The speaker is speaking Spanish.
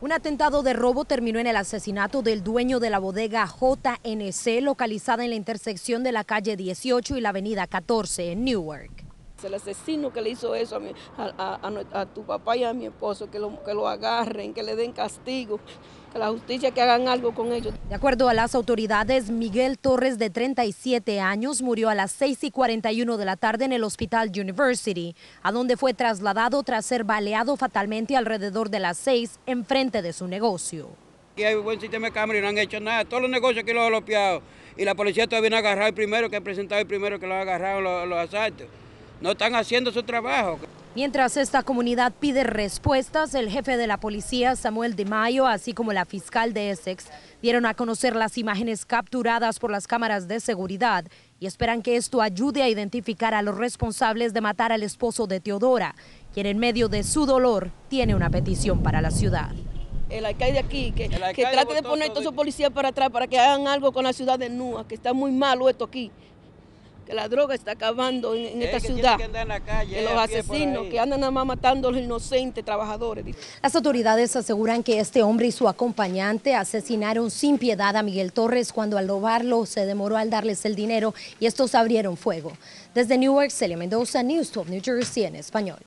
Un atentado de robo terminó en el asesinato del dueño de la bodega JNC localizada en la intersección de la calle 18 y la avenida 14 en Newark el asesino que le hizo eso a, tu papá y a mi esposo, que lo, que lo agarren, que le den castigo, que la justicia que hagan algo con ellos. De acuerdo a las autoridades, Miguel Torres, de 37 años, murió a las 6 y 41 de la tarde en el Hospital University, a donde fue trasladado tras ser baleado fatalmente alrededor de las 6 enfrente de su negocio. Aquí hay un buen sistema de cámara y no han hecho nada. Todos los negocios aquí los han golpeado. Y la policía todavía no ha agarrado el primero que ha presentado el primero que lo ha agarrado los, los asaltos no están haciendo su trabajo. Mientras esta comunidad pide respuestas, el jefe de la policía, Samuel de Mayo, así como la fiscal de Essex, dieron a conocer las imágenes capturadas por las cámaras de seguridad y esperan que esto ayude a identificar a los responsables de matar al esposo de Teodora, quien en medio de su dolor tiene una petición para la ciudad. El alcalde aquí, que, trate de poner a todos policía policías para atrás para que hagan algo con la ciudad de Núa, que está muy malo esto aquí la droga está acabando en, eh, esta ciudad. Que los asesinos que andan nada más matando a los inocentes trabajadores. Las autoridades aseguran que este hombre y su acompañante asesinaron sin piedad a Miguel Torres cuando al robarlo se demoró al darles el dinero y estos abrieron fuego. Desde Newark, Celia Mendoza, News 12 New Jersey en español.